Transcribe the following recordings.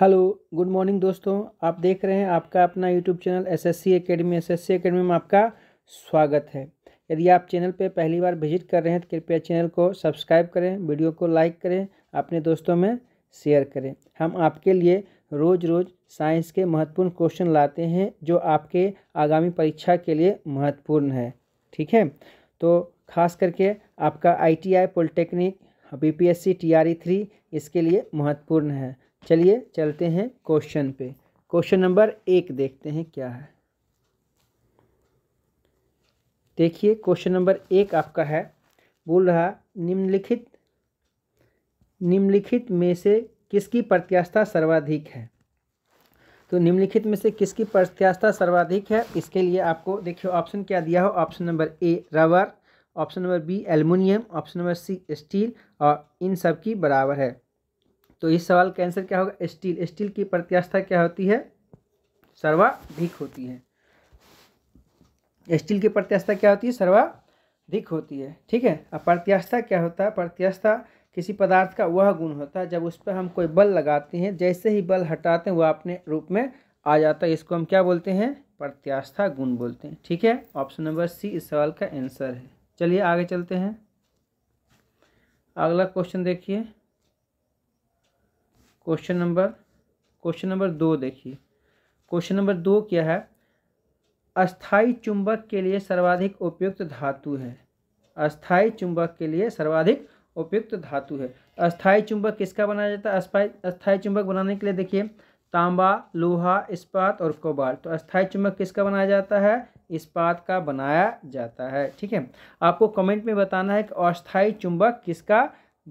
hello good morning दोस्तों आप देख रहे हैं आपका अपना YouTube channel S S C academy S S C academy में आपका स्वागत है यदि आप चैनल पर पहली बार विजिट कर रहे हैं तो कृपया चैनल को सब्सक्राइब करें वीडियो को लाइक करें अपने दोस्तों में शेयर करें हम आपके लिए रोज़ रोज़ साइंस के महत्वपूर्ण क्वेश्चन लाते हैं जो आपके आगामी परीक्षा के लिए महत्वपूर्ण है ठीक है तो खास करके आपका I T I polytechnic B P S C T R E three इसके लिए महत्वपूर्ण है चलिए चलते हैं क्वेश्चन पे क्वेश्चन नंबर एक देखते हैं क्या है देखिए क्वेश्चन नंबर एक आपका है बोल रहा निम्नलिखित निम्नलिखित में से किसकी प्रत्याशा सर्वाधिक है तो निम्नलिखित में से किसकी प्रत्याशा सर्वाधिक है इसके लिए आपको देखिए ऑप्शन क्या दिया हो option number A rubber option number B aluminium option number C steel और इन सब की बराबर है तो इस सवाल का आंसर क्या होगा स्टील स्टील की प्रत्यास्था क्या होती है सर्वाधिक होती है स्टील की प्रत्यास्था क्या होती है सर्वाधिक होती है ठीक है अब प्रत्यास्था क्या होता है प्रत्यास्था किसी पदार्थ का वह गुण होता है जब उस पर हम कोई बल लगाते हैं जैसे ही बल हटाते हैं वह अपने रूप में आ जाता है इसको हम क्या बोलते हैं प्रत्यास्था गुण बोलते हैं ठीक है ऑप्शन नंबर सी इस सवाल का आंसर है चलिए आगे चलते हैं अगला क्वेश्चन देखिए क्वेश्चन नंबर क्वेश्चन नंबर दो देखिए क्वेश्चन नंबर दो क्या है अस्थाई चुंबक के लिए सर्वाधिक उपयुक्त धातु है अस्थाई चुंबक के लिए सर्वाधिक उपयुक्त धातु है अस्थाई चुंबक किसका बनाया जाता है अस्थाई अस्थाई चुंबक बनाने के लिए देखिए तांबा लोहा इस्पात और कोबाल तो अस्थाई चुंबक किसका बनाया जाता है इस्पात का बनाया जाता है ठीक है आपको कमेंट में बताना है कि अस्थाई चुंबक किसका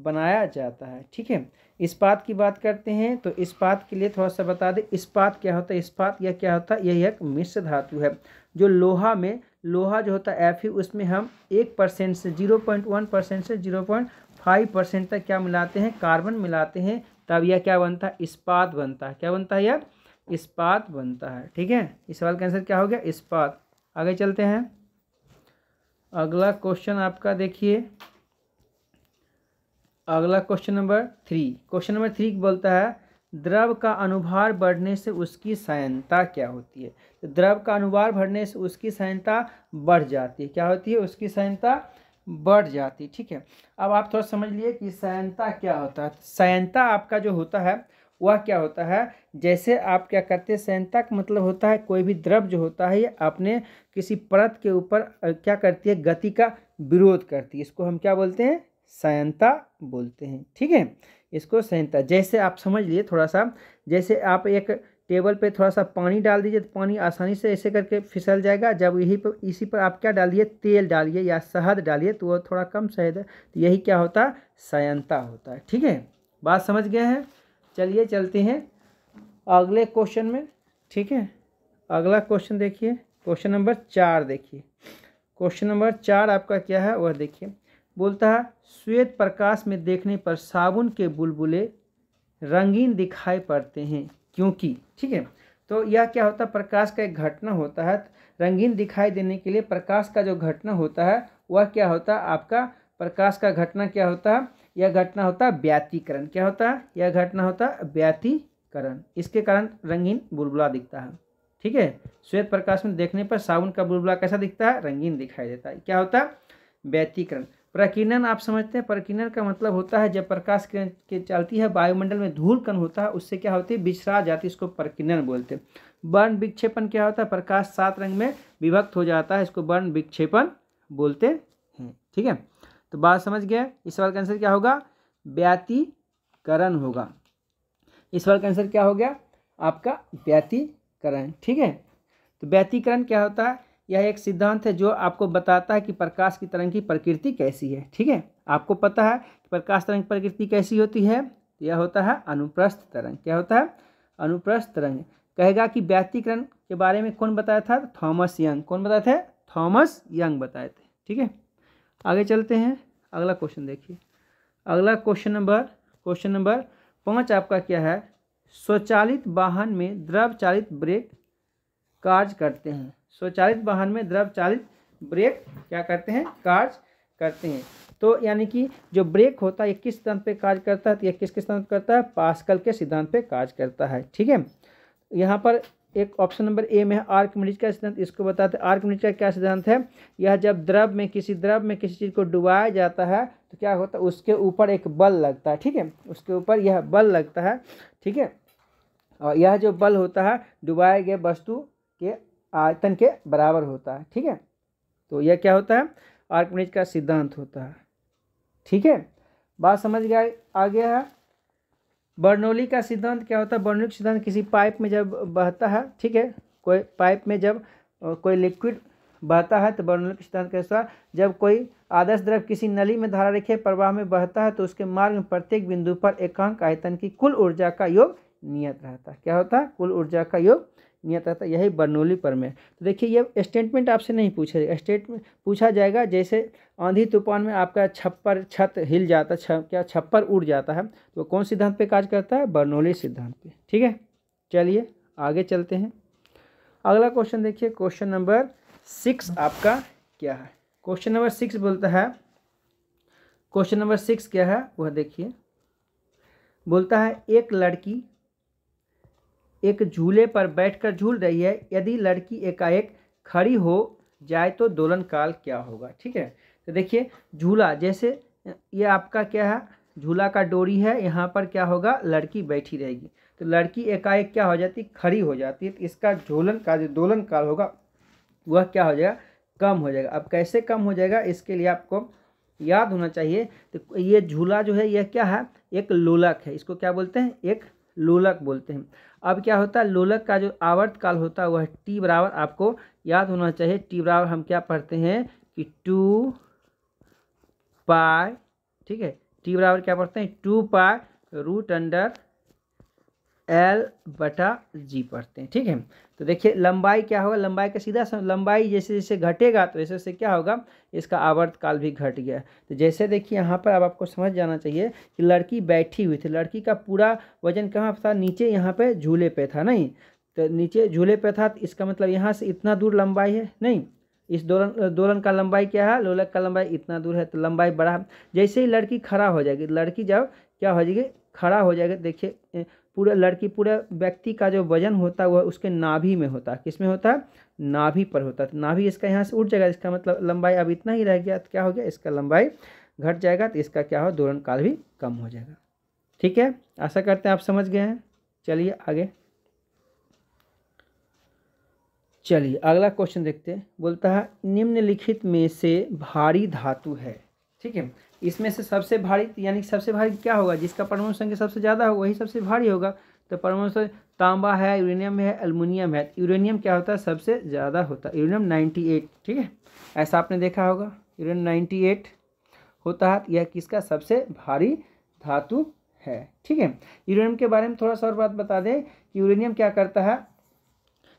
बनाया जाता है ठीक है इस्पात की बात करते हैं तो इस्पात के लिए थोड़ा सा बता दें इस्पात क्या होता है इस्पात यह क्या होता है यह एक मिश्र धातु है जो लोहा में लोहा जो होता है एफ उसमें हम एक परसेंट से जीरो पॉइंट वन परसेंट से जीरो पॉइंट फाइव परसेंट तक क्या मिलाते हैं कार्बन मिलाते हैं तब यह क्या बनता है इस्पात बनता है क्या बनता है यह इस्पात बनता है ठीक है इस सवाल का आंसर क्या हो गया इस्पात आगे चलते हैं अगला क्वेश्चन आपका देखिए अगला question number three question number three बोलता है द्रव का अनुभार बढ़ने से उसकी सहनता क्या होती है तो द्रव का अनुभार बढ़ने से उसकी सहनता बढ़ जाती है क्या होती है उसकी सहनता बढ़ जाती ठीक है अब आप थोड़ा समझ लिए कि सहनता क्या होता है सहनता आपका जो होता है वह क्या होता है जैसे आप क्या करते हैं सहनता का मतलब होता है कोई भी द्रव जो होता है ये अपने किसी परत के ऊपर क्या करती है गति का विरोध करती है इसको हम क्या बोलते हैं सयंता बोलते हैं ठीक है इसको सयंता जैसे आप समझ लिए थोड़ा सा जैसे आप एक टेबल पे थोड़ा सा पानी डाल दीजिए तो पानी आसानी से ऐसे करके फिसल जाएगा जब यही पर इसी पर आप क्या डालिए तेल डालिए या शहद डालिए तो वह थोड़ा कम शहद तो यही क्या होता है सयंता होता है ठीक है बात समझ गए हैं चलिए चलते हैं अगले क्वेश्चन में ठीक है अगला क्वेश्चन देखिए क्वेश्चन नंबर चार देखिए क्वेश्चन नंबर चार आपका क्या है वह देखिए बोलता है श्वेत प्रकाश में देखने पर साबुन के बुलबुले रंगीन दिखाई पड़ते हैं क्योंकि ठीक है तो यह क्या होता है प्रकाश का एक घटना होता है रंगीन दिखाई देने के लिए प्रकाश का जो घटना होता है वह क्या होता है आपका प्रकाश का घटना क्या होता है यह घटना होता है व्यातीकरण क्या होता है यह घटना होता है व्यातीकरण इसके कारण रंगीन बुलबुला दिखता है ठीक है श्वेत प्रकाश में देखने पर साबुन का बुलबुला कैसा दिखता है रंगीन दिखाई देता है क्या होता है व्यतीकरण प्रकीर्णन आप समझते हैं प्रकीर्णन का मतलब होता है जब प्रकाश किरण के चलती है वायुमंडल में धूल कण होता है उससे क्या होती है बिछरा जाती है इसको प्रकीर्णन बोलते हैं वर्ण विक्षेपण क्या होता है प्रकाश सात रंग में विभक्त हो जाता है इसको वर्ण विक्षेपण बोलते हैं ठीक है तो बात समझ गया इस सवाल का आंसर क्या होगा व्यतिकरण होगा इस सवाल का आंसर क्या हो गया आपका व्यतिकरण ठीक है तो व्यतिकरण क्या होता है यह एक सिद्धांत है जो आपको बताता है कि प्रकाश की तरंग की प्रकृति कैसी है ठीक है आपको पता है कि प्रकाश तरंग की प्रकृति कैसी होती है तो यह होता है अनुप्रस्थ तरंग क्या होता है अनुप्रस्थ तरंग कहेगा कि व्यतिकरण के बारे में कौन बताया था थॉमस यंग कौन बताए थे थॉमस यंग बताए थे ठीक है आगे चलते हैं अगला क्वेश्चन देखिए अगला क्वेश्चन नंबर क्वेश्चन नंबर पाँच आपका क्या है स्वचालित वाहन में द्रव चालित ब्रेक कार्य करते हैं स्वचालित वाहन में द्रव चालित ब्रेक क्या करते हैं कार्य करते हैं तो यानी कि जो ब्रेक होता है ये किस सिद्धांत पे कार्य करता है तो यह किस किस सिद्धांत करता है पास्कल के सिद्धांत पे कार्य करता है ठीक है यहाँ पर एक ऑप्शन नंबर ए में है आर्क मिनिज का सिद्धांत इसको बताते हैं आर्क मिनिट का क्या सिद्धांत है यह जब द्रव में किसी द्रव में किसी चीज़ को डुबाया जाता है तो क्या होता है उसके ऊपर एक बल लगता है ठीक है उसके ऊपर यह बल लगता है ठीक है और यह जो बल होता है डुबाए गए वस्तु के आयतन के बराबर होता है ठीक है तो यह क्या होता है आर्कमिनेज का सिद्धांत होता है ठीक है बात समझ गया आ गया है बर्नौली का सिद्धांत क्या होता है बर्नौली सिद्धांत किसी पाइप में जब बहता है ठीक है कोई पाइप में जब कोई लिक्विड बहता है तो बर्नौली सिद्धांत के अनुसार जब कोई आदर्श द्रव किसी नली में धारा रेखे प्रवाह में बहता है तो उसके मार्ग में प्रत्येक बिंदु पर एकांक आयतन की कुल ऊर्जा का योग नियत रहता है क्या होता है कुल ऊर्जा का योग नियत रहता है यही बर्नौली प्रमेय तो देखिए ये स्टेटमेंट आपसे नहीं पूछेगा स्टेटमेंट पूछा जाएगा जैसे आंधी तूफान में आपका छप्पर छत हिल जाता छ क्या छप्पर उड़ जाता है तो कौन सिद्धांत पे काज करता है बर्नौली सिद्धांत पे ठीक है चलिए आगे चलते हैं अगला क्वेश्चन देखिए क्वेश्चन नंबर सिक्स आपका क्या है क्वेश्चन नंबर सिक्स बोलता है क्वेश्चन नंबर सिक्स क्या है वह देखिए बोलता है एक लड़की एक झूले पर बैठकर झूल रही है यदि लड़की एकाएक खड़ी हो जाए तो दोलन काल क्या होगा ठीक है तो देखिए झूला जैसे ये आपका क्या है झूला का डोरी है यहाँ पर क्या होगा लड़की बैठी रहेगी तो लड़की एकाएक क्या हो जाती खड़ी हो जाती है तो इसका झूलन का जो दोलन काल होगा वह क्या हो जाएगा कम हो जाएगा अब कैसे कम हो जाएगा इसके लिए आपको याद होना चाहिए तो ये झूला जो है यह क्या है एक लोलक है इसको क्या बोलते हैं एक लोलक बोलते हैं अब क्या होता है लोलक का जो आवर्त काल होता है वह टी बराबर आपको याद होना चाहिए टी बराबर हम क्या पढ़ते हैं कि टू पाए ठीक है टी बराबर क्या पढ़ते हैं टू पाए रूट अंडर एल बटा जी पढ़ते हैं ठीक है तो देखिए लंबाई क्या होगा लंबाई का सीधा लंबाई जैसे जैसे घटेगा तो वैसे वैसे क्या होगा इसका आवर्त काल भी घट गया तो जैसे देखिए यहाँ पर अब आपको समझ जाना चाहिए कि लड़की बैठी हुई थी लड़की का पूरा वजन कहाँ था नीचे यहाँ पर झूले पे था नहीं तो नीचे झूले पे था तो इसका मतलब यहाँ से इतना दूर लंबाई है नहीं इस दोलन दोलन का लंबाई क्या है लोलक का लंबाई इतना दूर है तो लंबाई बड़ा जैसे ही लड़की खड़ा हो जाएगी लड़की जब क्या हो जाएगी खड़ा हो जाएगी देखिए पूरा लड़की पूरा व्यक्ति का जो वजन होता है वह उसके नाभि में होता है किस में होता है नाभि पर होता है तो नाभि इसका यहाँ से उठ जाएगा इसका मतलब लंबाई अब इतना ही रह गया तो क्या हो गया इसका लंबाई घट जाएगा तो इसका क्या हो दौरान काल भी कम हो जाएगा ठीक है आशा करते हैं आप समझ गए हैं चलिए आगे चलिए अगला क्वेश्चन देखते हैं बोलता है निम्नलिखित में से भारी धातु है ठीक है इसमें से सबसे भारी यानी सबसे भारी क्या होगा जिसका परमाणु संख्या सबसे ज़्यादा होगा वही सबसे भारी होगा तो परमाणु तांबा है यूरेनियम है अल्मोनियम है यूरेनियम क्या होता है सबसे ज़्यादा होता है यूरेनियम नाइन्टी एट ठीक है ऐसा आपने देखा होगा यूरेनियम नाइन्टी एट होता है यह किसका सबसे भारी धातु है ठीक है यूरेनियम के बारे में थोड़ा सा और बात बता दें कि यूरेनियम क्या करता है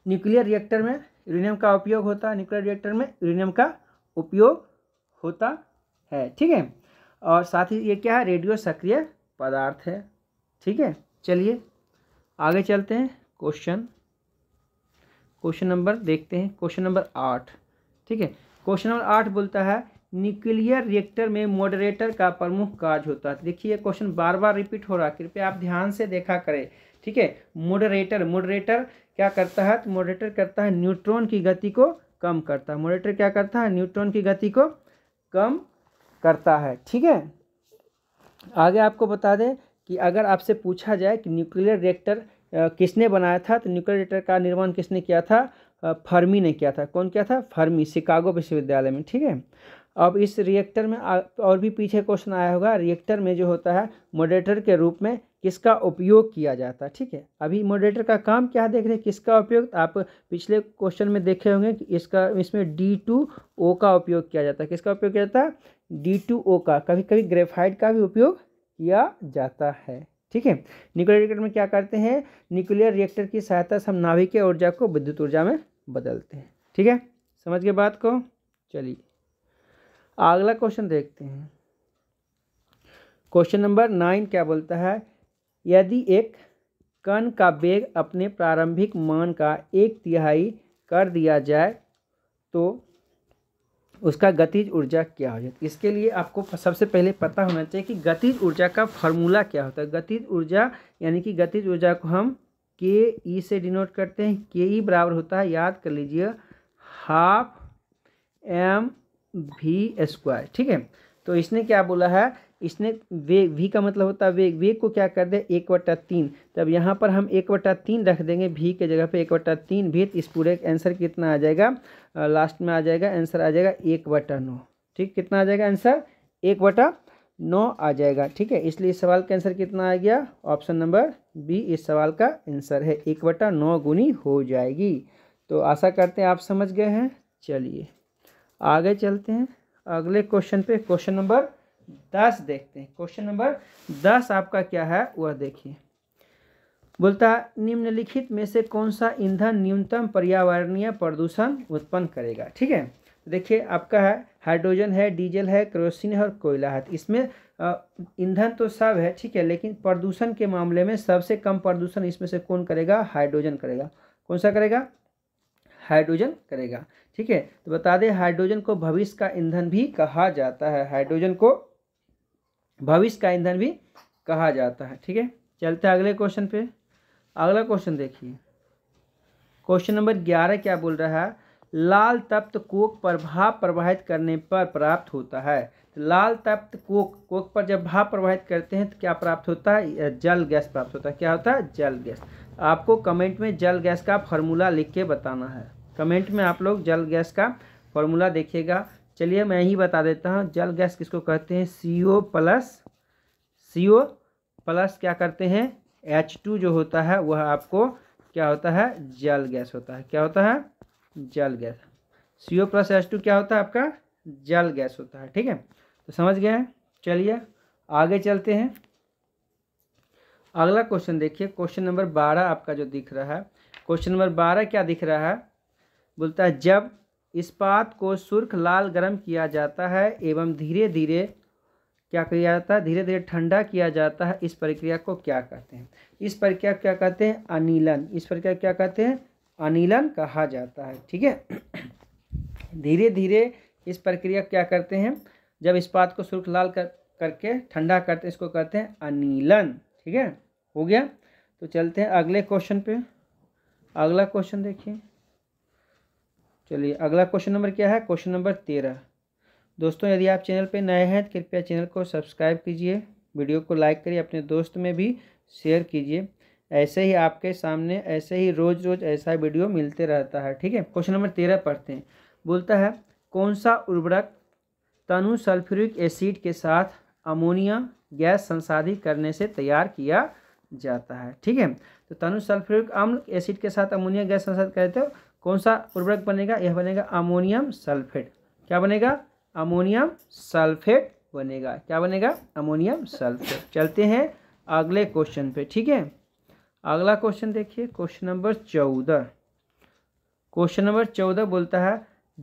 न्यूक्लियर रिएक्टर में यूरेनियम का उपयोग होता है न्यूक्लियर रिएक्टर में यूरेनियम का उपयोग होता है ठीक है और साथ ही ये क्या है रेडियो सक्रिय पदार्थ है ठीक है चलिए आगे चलते हैं क्वेश्चन क्वेश्चन नंबर देखते हैं क्वेश्चन नंबर आठ ठीक है क्वेश्चन नंबर आठ बोलता है न्यूक्लियर रिएक्टर में मॉडरेटर का प्रमुख कार्य होता है देखिए ये क्वेश्चन बार बार रिपीट हो रहा है कृपया आप ध्यान से देखा करें ठीक है मॉडरेटर मॉडरेटर क्या करता है तो मॉडरेटर करता है न्यूट्रॉन की गति को कम करता है मॉडरेटर क्या करता है न्यूट्रॉन की गति को कम करता है ठीक है आगे आपको बता दें कि अगर आपसे पूछा जाए कि न्यूक्लियर रिएक्टर किसने बनाया था तो न्यूक्लियर रिएक्टर का निर्माण किसने किया था फर्मी ने किया था कौन किया था फर्मी शिकागो विश्वविद्यालय में ठीक है अब इस रिएक्टर में और भी पीछे क्वेश्चन आया होगा रिएक्टर में जो होता है मॉडरेटर के रूप में किसका उपयोग किया जाता है ठीक है अभी मॉडरेटर का काम क्या देख रहे हैं किसका उपयोग आप पिछले क्वेश्चन में देखे होंगे कि इसका इसमें डी टू ओ का उपयोग किया जाता है किसका उपयोग किया जाता है डी टू ओ का कभी कभी ग्रेफाइट का भी उपयोग किया जाता है ठीक है न्यूक्लियर रिएक्टर में क्या करते हैं न्यूक्लियर रिएक्टर की सहायता से हम नाभिकीय ऊर्जा को विद्युत ऊर्जा में बदलते हैं ठीक है समझ गए बात को चलिए अगला क्वेश्चन देखते हैं क्वेश्चन नंबर नाइन क्या बोलता है यदि एक कण का वेग अपने प्रारंभिक मान का एक तिहाई कर दिया जाए तो उसका गतिज ऊर्जा क्या हो जाती है इसके लिए आपको सबसे पहले पता होना चाहिए कि गतिज ऊर्जा का फार्मूला क्या होता है गतिज ऊर्जा यानी कि गतिज ऊर्जा को हम के ई से डिनोट करते हैं के ई बराबर होता है याद कर लीजिए हाफ एम भी स्क्वायर ठीक है तो इसने क्या बोला है इसने वेग वी का मतलब होता है वेग वेग को क्या कर दे एक वटा तीन तब यहाँ पर हम एक वटा तीन रख देंगे भी के जगह पे एक वटा तीन भी इस पूरे आंसर कितना आ जाएगा लास्ट में आ जाएगा आंसर आ जाएगा एक वटा नौ ठीक कितना आ जाएगा आंसर एक वटा नौ आ जाएगा ठीक है इसलिए इस सवाल का आंसर कितना आ गया ऑप्शन नंबर बी इस सवाल का आंसर है एक वटा नौ गुनी हो जाएगी तो आशा करते हैं आप समझ गए हैं चलिए आगे चलते हैं अगले क्वेश्चन पे क्वेश्चन नंबर दस देखते हैं क्वेश्चन नंबर दस आपका क्या है वह देखिए बोलता है निम्नलिखित में से कौन सा ईंधन न्यूनतम पर्यावरणीय प्रदूषण उत्पन्न करेगा ठीक है देखिए आपका है हाइड्रोजन है डीजल है क्रोसिन है और कोयला है इसमें ईंधन तो सब है ठीक है लेकिन प्रदूषण के मामले में सबसे कम प्रदूषण इसमें से कौन करेगा हाइड्रोजन करेगा कौन सा करेगा हाइड्रोजन करेगा ठीक है तो बता दें हाइड्रोजन को भविष्य का ईंधन भी कहा जाता है हाइड्रोजन को भविष्य का ईंधन भी कहा जाता है ठीक है चलते अगले क्वेश्चन पे अगला क्वेश्चन देखिए क्वेश्चन नंबर ग्यारह क्या बोल रहा है लाल तप्त कोक पर भाप प्रवाहित करने पर प्राप्त होता है तो लाल तप्त कोक कोक पर जब भाप प्रवाहित करते हैं तो क्या प्राप्त होता है जल गैस प्राप्त होता है क्या होता है जल गैस आपको कमेंट में जल गैस का फॉर्मूला लिख के बताना है कमेंट में आप लोग जल गैस का फॉर्मूला देखिएगा चलिए मैं ही बता देता हूँ जल गैस किसको कहते हैं सी ओ प्लस सी ओ प्लस क्या करते हैं एच टू जो होता है वह आपको क्या होता है जल गैस होता है क्या होता है जल gas C O plus H two क्या होता है आपका जल गैस होता है ठीक है तो समझ गए हैं चलिए आगे चलते हैं अगला क्वेश्चन देखिए क्वेश्चन नंबर बारह आपका जो दिख रहा है क्वेश्चन नंबर बारह क्या दिख रहा है बोलता है जब इस्पात को सुर्ख लाल गर्म किया जाता है एवं धीरे धीरे क्या किया जाता है धीरे धीरे ठंडा किया जाता है इस प्रक्रिया को क्या कहते हैं इस प्रक्रिया क्या कहते हैं अनिलन इस प्रक्रिया क्या कहते हैं अनिलन कहा जाता है ठीक है धीरे धीरे इस प्रक्रिया क्या करते हैं जब इस्पात को सुर्ख लाल कर करके ठंडा करते इसको कहते हैं अनिलन ठीक है हो गया तो चलते हैं अगले क्वेश्चन पे अगला क्वेश्चन देखिए चलिए अगला क्वेश्चन नंबर क्या है क्वेश्चन नंबर तेरह दोस्तों यदि आप चैनल पर नए हैं तो कृपया चैनल को सब्सक्राइब कीजिए वीडियो को लाइक करिए अपने दोस्त में भी शेयर कीजिए ऐसे ही आपके सामने ऐसे ही रोज़ रोज़ ऐसा वीडियो मिलते रहता है ठीक है क्वेश्चन नंबर तेरह पढ़ते हैं बोलता है कौन सा उर्वरक तनु सल्फ्यूरिक एसिड के साथ अमोनिया गैस संसाधित करने से तैयार किया जाता है ठीक है तो तनु सल्फ्यूरिक अम्ल एसिड के साथ अमोनिया गैस संसाधित करते हो कौन सा उर्वरक बनेगा यह बनेगा अमोनियम सल्फेट क्या बनेगा अमोनियम सल्फेट बनेगा क्या बनेगा अमोनियम सल्फेट चलते हैं अगले क्वेश्चन पे ठीक है अगला क्वेश्चन देखिए क्वेश्चन नंबर चौदह क्वेश्चन नंबर चौदह बोलता है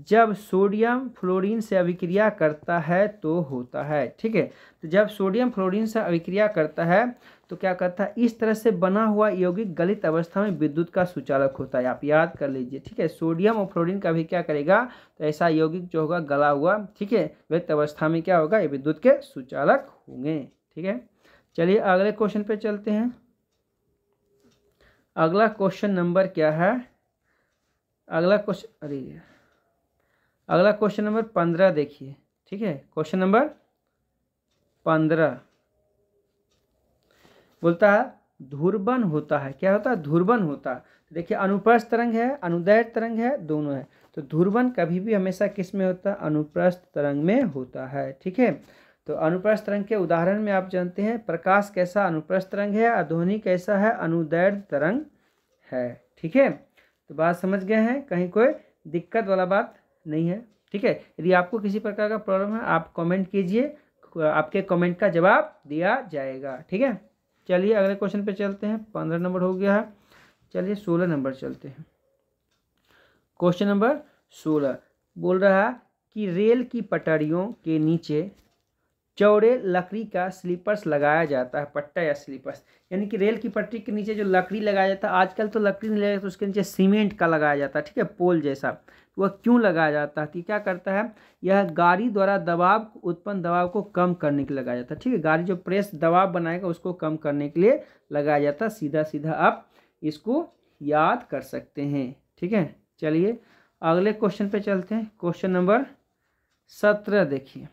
जब सोडियम फ्लोरीन से अभिक्रिया करता है तो होता है ठीक है तो जब सोडियम फ्लोरीन से अभिक्रिया करता है तो क्या करता है इस तरह से बना हुआ यौगिक गलित अवस्था में विद्युत का सुचालक होता है आप याद कर लीजिए ठीक है सोडियम और फ्लोरीन का भी क्या करेगा तो ऐसा यौगिक जो होगा गला हुआ ठीक है गलित अवस्था में क्या होगा ये विद्युत के सुचालक होंगे ठीक है चलिए अगले क्वेश्चन पर चलते हैं अगला क्वेश्चन नंबर क्या है अगला क्वेश्चन अरे अगला क्वेश्चन नंबर पंद्रह देखिए ठीक है क्वेश्चन नंबर पंद्रह बोलता है धुरबन होता है क्या होता है धुरबन होता है तो देखिए अनुप्रस्थ तरंग है अनुदय तरंग है दोनों है तो धुरबन कभी भी हमेशा किस में होता है अनुप्रस्थ तरंग में होता है ठीक है तो अनुप्रस्थ तरंग के उदाहरण में आप जानते हैं प्रकाश कैसा अनुप्रस्थ तरंग है अध्वनि कैसा है अनुदैर तरंग है ठीक है तो बात समझ गए हैं कहीं कोई दिक्कत वाला बात नहीं है ठीक है यदि आपको किसी प्रकार का प्रॉब्लम है आप कमेंट कीजिए आपके कमेंट का जवाब दिया जाएगा ठीक है चलिए अगले क्वेश्चन पे चलते हैं पंद्रह नंबर हो गया है चलिए सोलह नंबर चलते हैं क्वेश्चन नंबर सोलह बोल रहा है कि रेल की पटरियों के नीचे चौड़े लकड़ी का स्लीपर्स लगाया जाता है पट्टा या स्लीपर्स यानी कि रेल की पटरी के नीचे जो लकड़ी लगाया जाता है आजकल तो लकड़ी नहीं लगाया तो उसके नीचे सीमेंट का लगाया जाता है ठीक है पोल जैसा वह क्यों लगाया जाता है कि क्या करता है यह गाड़ी द्वारा दबाव उत्पन्न दबाव को कम करने के लिए लगाया जाता है ठीक है गाड़ी जो प्रेस दबाव बनाएगा उसको कम करने के लिए लगाया जाता है सीधा सीधा आप इसको याद कर सकते हैं ठीक है चलिए अगले क्वेश्चन पे चलते हैं क्वेश्चन नंबर सत्रह देखिए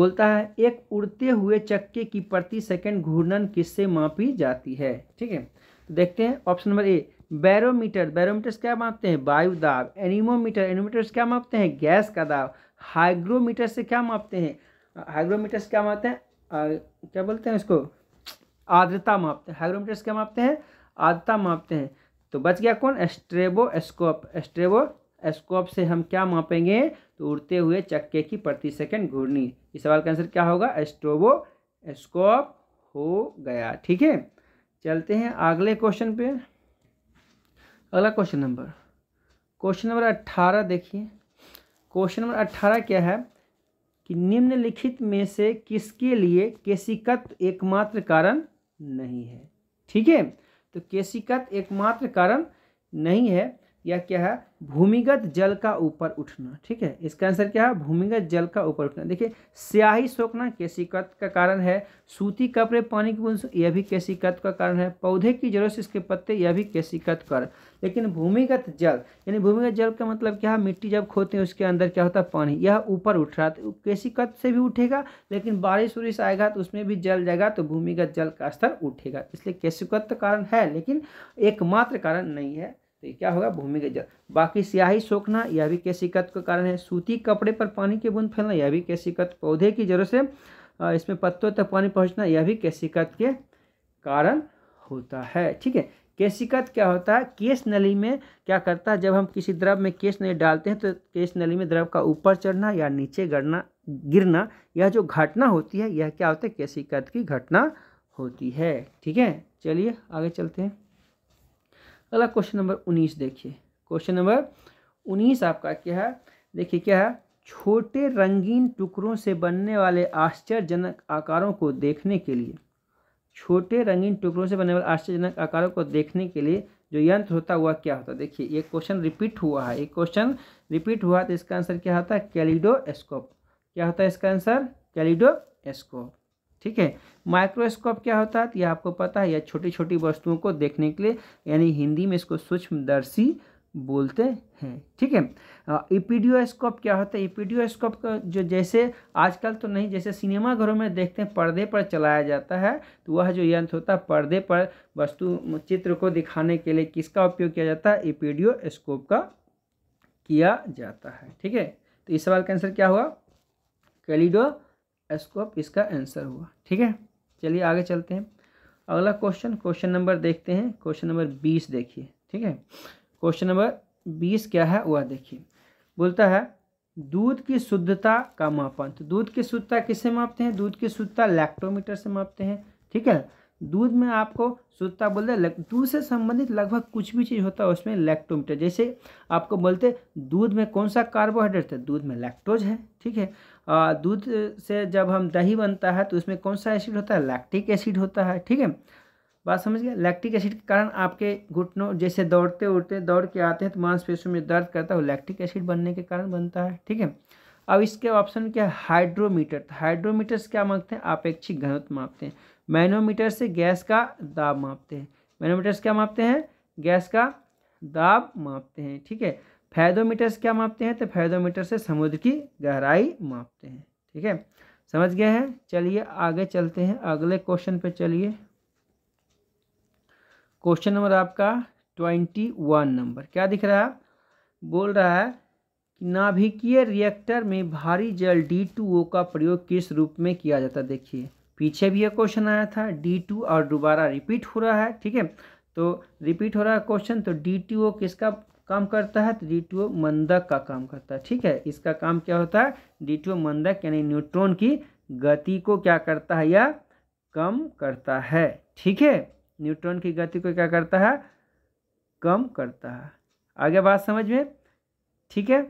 बोलता है एक उड़ते हुए चक्के की प्रति सेकंड घूर्णन किससे मापी जाती है ठीक है तो देखते हैं option number A barometer barometers क्या मापते हैं वायु दाब एनिमोमीटर एनिमोमीटर क्या मापते हैं गैस का दाब हाइग्रोमीटर से क्या मापते हैं हाइग्रोमीटर क्या मापते हैं क्या बोलते हैं इसको आर्द्रता मापते हैं हाइग्रोमीटर्स क्या मापते हैं आर्द्रता मापते हैं तो बच गया कौन एस्ट्रेबो एस्कोप एस्ट्रेबो एस्कोप से हम क्या मापेंगे तो उड़ते हुए चक्के की प्रति सेकंड घूर्णी इस सवाल का आंसर क्या होगा एस्ट्रोबो एस्कोप हो गया ठीक है चलते हैं अगले क्वेश्चन पे अगला क्वेश्चन नंबर क्वेश्चन नंबर अट्ठारह देखिए क्वेश्चन नंबर अट्ठारह क्या है कि निम्नलिखित में से किसके लिए केसिकत एकमात्र कारण नहीं है ठीक है तो केसिकत एकमात्र कारण नहीं है या क्या है भूमिगत जल का ऊपर उठना ठीक है इसका आंसर क्या है भूमिगत जल का ऊपर उठना देखिए स्याही सोखना केसिकत का कारण है सूती कपड़े पानी की बूंद यह भी केसिकत का कारण है पौधे की जड़ों से इसके पत्ते यह भी केसिकत कर लेकिन भूमिगत जल यानी भूमिगत जल का मतलब क्या है मिट्टी जब खोते हैं उसके अंदर क्या होता है पानी यह ऊपर उठ रहा है तो केसिकत से भी उठेगा लेकिन बारिश उरिश आएगा तो उसमें भी जल जाएगा तो भूमिगत जल का स्तर उठेगा इसलिए केसिकत कारण है लेकिन एकमात्र कारण नहीं है तो ये क्या होगा भूमि के जल बाकी स्याही सोखना यह भी कैसीकत का कारण है सूती कपड़े पर पानी की बूंद फैलना यह भी कैसीकत पौधे की जरूरत से इसमें पत्तों तक पानी पहुंचना यह भी कैसीकत के कारण होता है ठीक है कैसीकत क्या होता है केस नली में क्या करता है जब हम किसी द्रव में केस नली डालते हैं तो केस नली में द्रव का ऊपर चढ़ना या नीचे गड़ना गिरना यह जो घटना होती है यह क्या होता है कैसीकत की घटना होती है ठीक है चलिए आगे चलते हैं अगला क्वेश्चन नंबर उन्नीस देखिए क्वेश्चन नंबर उन्नीस आपका क्या है देखिए क्या है छोटे रंगीन टुकड़ों से बनने वाले आश्चर्यजनक आकारों को देखने के लिए छोटे रंगीन टुकड़ों से बनने वाले आश्चर्यजनक आकारों को देखने के लिए जो यंत्र होता हुआ क्या होता है देखिए ये क्वेश्चन रिपीट हुआ है एक क्वेश्चन रिपीट हुआ तो इसका आंसर क्या होता है कैलिडोस्कोप क्या होता है इसका आंसर कैलिडोस्कोप ठीक है माइक्रोस्कोप क्या होता है तो यह आपको पता है यह छोटी छोटी वस्तुओं को देखने के लिए यानी हिंदी में इसको सूक्ष्मदर्शी बोलते हैं ठीक है इपीडियोस्कोप क्या होता है इपीडियोस्कोप का जो जैसे आजकल तो नहीं जैसे सिनेमा घरों में देखते हैं पर्दे पर चलाया जाता है तो वह जो यंत्र होता है पर्दे पर वस्तु चित्र को दिखाने के लिए किसका उपयोग किया जाता है इपीडियोस्कोप का किया जाता है ठीक है तो इस सवाल का आंसर क्या हुआ कैलिडो स्कोप इसका आंसर हुआ ठीक है चलिए आगे चलते हैं अगला क्वेश्चन क्वेश्चन नंबर देखते हैं क्वेश्चन नंबर बीस देखिए ठीक है क्वेश्चन नंबर बीस क्या है वह देखिए बोलता है दूध की शुद्धता का मापन तो दूध की शुद्धता किससे मापते हैं दूध की शुद्धता लैक्टोमीटर से मापते हैं ठीक है दूध में आपको शुद्धता बोलते हैं दूध से संबंधित लगभग कुछ भी चीज़ होता है उसमें लैक्टोमीटर जैसे आपको बोलते दूध में कौन सा कार्बोहाइड्रेट है दूध में लैक्टोज है ठीक है दूध से जब हम दही बनता है तो उसमें कौन सा एसिड होता है लैक्टिक एसिड होता है ठीक है बात समझ गया लैक्टिक एसिड के कारण आपके घुटनों जैसे दौड़ते उड़ते दौड़ के आते हैं तो मांसपेशियों में दर्द करता है वो लैक्टिक एसिड बनने के कारण बनता है ठीक है अब इसके ऑप्शन क्या है हाइड्रोमीटर तो हाइड्रोमीटर्स क्या मांगते हैं आपेक्षिक घनत्व मापते हैं मैनोमीटर से गैस का दाब मापते हैं मैनोमीटर से क्या मापते हैं गैस का दाब मापते हैं ठीक है फैदोमीटर क्या मापते हैं तो फैदोमीटर से समुद्र की गहराई मापते हैं ठीक है समझ गए हैं चलिए आगे चलते हैं अगले क्वेश्चन पे चलिए क्वेश्चन नंबर आपका ट्वेंटी वन नंबर क्या दिख रहा है बोल रहा है कि नाभिकीय रिएक्टर में भारी जल डी टू ओ का प्रयोग किस रूप में किया जाता देखिए पीछे भी एक क्वेश्चन आया था डी टू और दोबारा रिपीट हो रहा है ठीक है तो रिपीट हो रहा है क्वेश्चन तो डी टू ओ किसका काम करता है तो डी टू ओ मंदक का काम करता है ठीक है इसका काम क्या होता है डी टू ओ मंदक यानी न्यूट्रॉन की गति को क्या करता है या कम करता है ठीक है न्यूट्रॉन की गति को क्या करता है कम करता है आगे बात समझ में ठीक है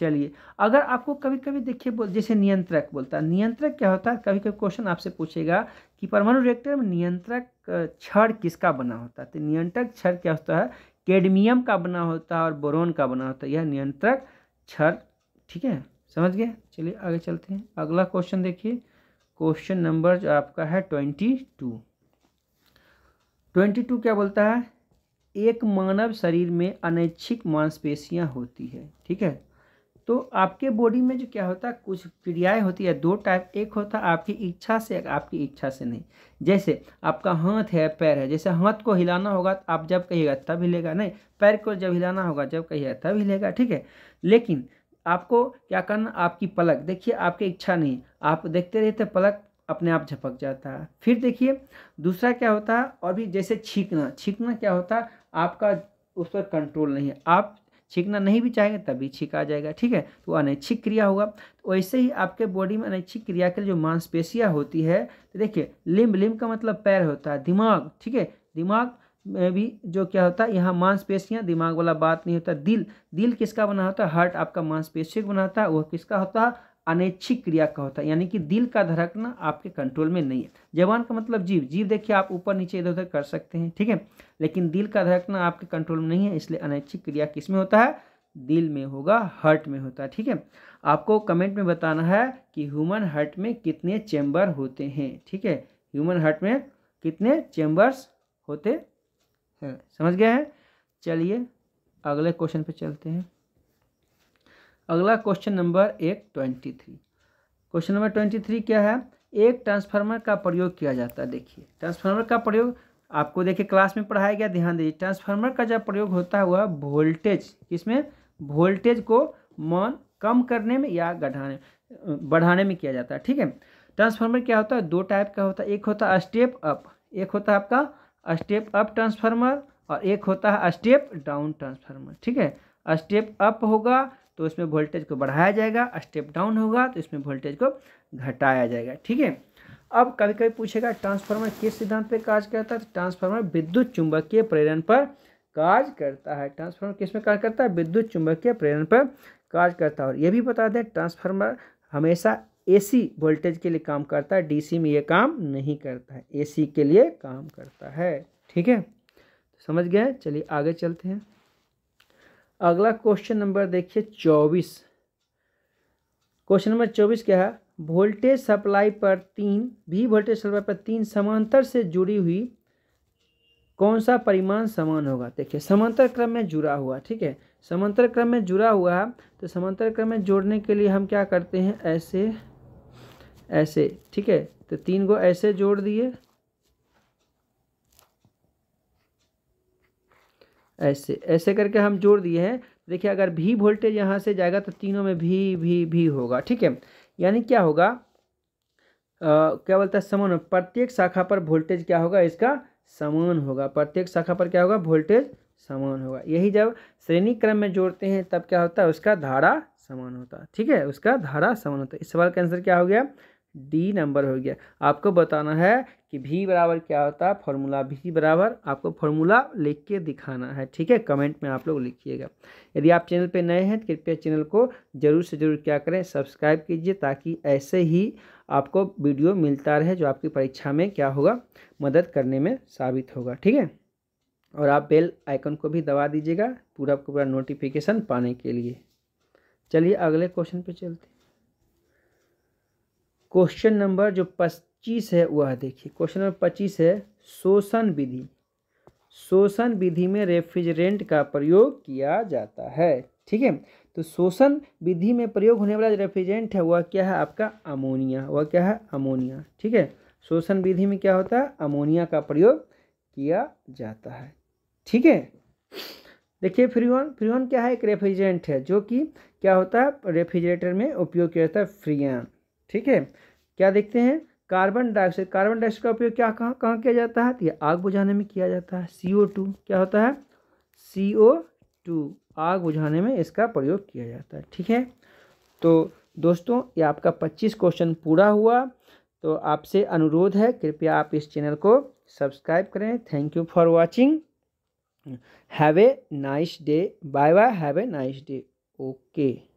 चलिए अगर आपको कभी कभी देखिए बोल जैसे नियंत्रक बोलता है नियंत्रक क्या होता है कभी कभी क्वेश्चन आपसे पूछेगा कि परमाणु रिएक्टर में नियंत्रक छड़ किसका बना होता है तो नियंत्रक छड़ क्या होता है केडमियम का बना होता है और बोरोन का बना होता है यह नियंत्रक छड़ ठीक है समझ गए चलिए आगे चलते हैं अगला क्वेश्चन देखिए क्वेश्चन नंबर जो आपका है ट्वेंटी टू ट्वेंटी टू क्या बोलता है एक मानव शरीर में अनैच्छिक मांसपेशियां होती है ठीक है तो आपके बॉडी में जो क्या होता है कुछ क्रियाएं होती है दो टाइप एक होता है आपकी इच्छा से आपकी इच्छा से नहीं जैसे आपका हाथ है पैर है जैसे हाथ को हिलाना होगा तो आप जब कहिएगा तब हिलेगा नहीं पैर को जब हिलाना होगा जब कहिएगा तब हिलेगा ठीक है लेकिन आपको क्या करना आपकी पलक देखिए आपकी इच्छा नहीं आप देखते रहते पलक अपने आप झपक जाता है फिर देखिए दूसरा क्या होता है और भी जैसे छींकना छींकना क्या होता है आपका उस पर कंट्रोल नहीं है आप छींकना नहीं भी चाहेंगे तब भी छींका जाएगा ठीक है तो अनैच्छिक क्रिया होगा तो वैसे ही आपके बॉडी में अनैच्छिक क्रिया के जो मांसपेशियाँ होती है तो देखिए लिम्ब लिम्ब का मतलब पैर होता है दिमाग ठीक है दिमाग में भी जो क्या होता है यहाँ मांसपेशियाँ दिमाग वाला बात नहीं होता दिल दिल किसका बना होता है हार्ट आपका मांसपेशियों का बनाता है वह किसका होता है अनैच्छिक क्रिया का होता है यानी कि दिल का धड़कना आपके कंट्रोल में नहीं है जवान का मतलब जीव जीव देखिए आप ऊपर नीचे इधर उधर कर सकते हैं ठीक है लेकिन दिल का धड़कना आपके कंट्रोल में नहीं है इसलिए अनैच्छिक क्रिया किस में होता है दिल में होगा हर्ट में होता है ठीक है आपको कमेंट में बताना है कि ह्यूमन हर्ट में कितने चैम्बर होते हैं ठीक है ह्यूमन हर्ट में कितने चैम्बर्स होते हैं समझ गए हैं चलिए अगले क्वेश्चन पे चलते हैं अगला क्वेश्चन नंबर एक twenty three question number twenty three क्या है एक ट्रांसफार्मर का प्रयोग किया जाता है देखिए ट्रांसफार्मर का प्रयोग आपको देखिए क्लास में पढ़ाया गया ध्यान दीजिए ट्रांसफार्मर का जब प्रयोग होता हुआ वोल्टेज इसमें वोल्टेज को मान कम करने में या गढ़ाने बढ़ाने में किया जाता है ठीक है ट्रांसफार्मर क्या होता है दो टाइप का होता है एक होता है स्टेप अप एक होता है आपका स्टेप अप ट्रांसफार्मर और एक होता है स्टेप डाउन ट्रांसफार्मर ठीक है स्टेप अप होगा तो इसमें वोल्टेज को बढ़ाया जाएगा स्टेप डाउन होगा तो इसमें वोल्टेज को घटाया जाएगा ठीक है अब कभी कभी पूछेगा ट्रांसफार्मर किस सिद्धांत पर कार्य करता है तो ट्रांसफार्मर विद्युत चुंबकीय प्रेरण पर कार्य करता है ट्रांसफार्मर किस में कार्य करता है विद्युत चुंबकीय प्रेरण पर कार्य करता है और ये भी बता दें ट्रांसफार्मर हमेशा एसी वोल्टेज के लिए काम करता है डीसी में ये काम नहीं करता है एसी के लिए काम करता है ठीक है समझ गए चलिए आगे चलते हैं अगला क्वेश्चन नंबर देखिए चौबीस क्वेश्चन नंबर चौबीस क्या है वोल्टेज सप्लाई पर तीन भी वोल्टेज सप्लाई पर तीन समांतर से जुड़ी हुई कौन सा परिमाण समान होगा देखिए समांतर क्रम में जुड़ा हुआ ठीक है समांतर क्रम में जुड़ा हुआ है तो समांतर क्रम में जोड़ने के लिए हम क्या करते हैं ऐसे ऐसे ठीक है तो तीन को ऐसे जोड़ दिए ऐसे ऐसे करके हम जोड़ दिए हैं देखिए अगर भी वोल्टेज यहाँ से जाएगा तो तीनों में भी भी भी होगा ठीक है यानी क्या होगा आ, क्या बोलता है समान प्रत्येक शाखा पर वोल्टेज क्या होगा इसका समान होगा प्रत्येक शाखा पर क्या होगा वोल्टेज समान होगा यही जब श्रेणी क्रम में जोड़ते हैं तब क्या होता है उसका धारा समान होता है ठीक है उसका धारा समान होता है इस सवाल का आंसर क्या हो गया डी नंबर हो गया आपको बताना है कि भी बराबर क्या होता है फॉर्मूला भी बराबर आपको फॉर्मूला लिख के दिखाना है ठीक है कमेंट में आप लोग लिखिएगा यदि आप चैनल पे नए हैं तो कृपया चैनल को ज़रूर से ज़रूर क्या करें सब्सक्राइब कीजिए ताकि ऐसे ही आपको वीडियो मिलता रहे जो आपकी परीक्षा में क्या होगा मदद करने में साबित होगा ठीक है और आप बेल आइकन को भी दबा दीजिएगा पूरा पूरा नोटिफिकेशन पाने के लिए चलिए अगले क्वेश्चन पर चलते क्वेश्चन नंबर जो पच्चीस है वह देखिए क्वेश्चन नंबर पच्चीस है शोषण विधि शोषण विधि में रेफ्रिजरेंट का प्रयोग किया जाता है ठीक है तो शोषण विधि में प्रयोग होने वाला जो रेफ्रिजरेंट है वह क्या है आपका अमोनिया वह क्या है अमोनिया ठीक है शोषण विधि में क्या होता है अमोनिया का प्रयोग किया जाता है ठीक है देखिए फ्रीवन फ्रियन क्या है एक रेफ्रिजरेंट है जो कि क्या होता है रेफ्रिजरेटर में उपयोग किया जाता है फ्रियन ठीक है क्या देखते हैं कार्बन डाइऑक्साइड कार्बन डाइऑक्साइड का उपयोग क्या कहाँ कहाँ किया जाता है तो ये आग बुझाने में किया जाता है सी ओ टू क्या होता है सी ओ टू आग बुझाने में इसका प्रयोग किया जाता है ठीक है तो दोस्तों ये आपका पच्चीस क्वेश्चन पूरा हुआ तो आपसे अनुरोध है कृपया आप इस चैनल को सब्सक्राइब करें thank you for watching have a nice day bye bye have a nice day okay